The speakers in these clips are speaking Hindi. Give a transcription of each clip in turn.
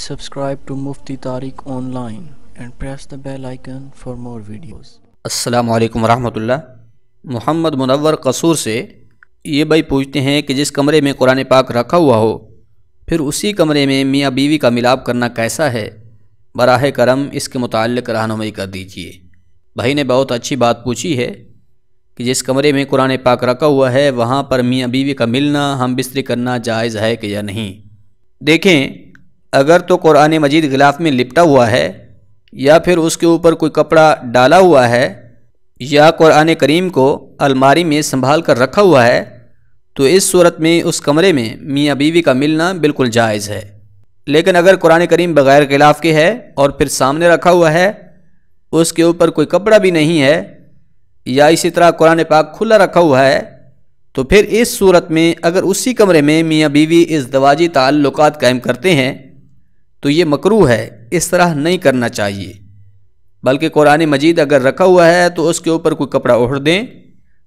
Subscribe to Mufti Tariq online and press the bell icon for more videos. असलकम वरहमल्ला मोहम्मद मुनवर कसूर से ये भाई पूछते हैं कि जिस कमरे में कुरान पाक रखा हुआ हो फिर उसी कमरे में मियाँ बीवी का मिलाप करना कैसा है बराह करम इसके मुतल रहनुमाई कर दीजिए भाई ने बहुत अच्छी बात पूछी है कि जिस कमरे में कुरान पाक रखा हुआ है वहाँ पर मियाँ बीवी का मिलना हम बिस्तरी करना जायज़ है कि या नहीं देखें अगर तो कुरान मजीद गिलाफ में लिपटा हुआ है या फिर उसके ऊपर कोई कपड़ा डाला हुआ है या कुरान करीम को अलमारी में संभाल कर रखा हुआ है तो इस सूरत में उस कमरे में मियाँ बीवी का मिलना बिल्कुल जायज़ है लेकिन अगर कुरान करीम बग़ैर गिलाफ के है और फिर सामने रखा हुआ है उसके ऊपर कोई कपड़ा भी नहीं है या इसी तरह कुरान पाक खुला रखा हुआ है तो फिर इस सूरत में अगर उसी कमरे में मियाँ बीवी इस दवाजी ताल्लुकात कायम करते हैं तो ये मकरू है इस तरह नहीं करना चाहिए बल्कि कुरान मजीद अगर रखा हुआ है तो उसके ऊपर कोई कपड़ा ओढ़ दें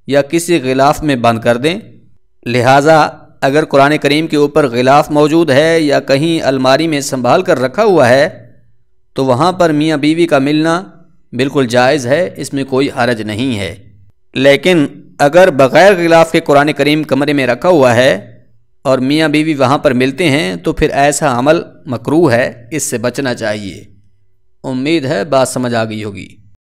या किसी गिलाफ में बंद कर दें लिहाजा अगर कुरान करीम के ऊपर गिलाफ मौजूद है या कहीं अलमारी में संभाल कर रखा हुआ है तो वहाँ पर मियाँ बीवी का मिलना बिल्कुल जायज़ है इसमें कोई हरज नहीं है लेकिन अगर बग़ैर गिलाफ के कुरान करीम कमरे में रखा हुआ है और मियाँ बीवी वहाँ पर मिलते हैं तो फिर ऐसा अमल मकरू है इससे बचना चाहिए उम्मीद है बात समझ आ गई होगी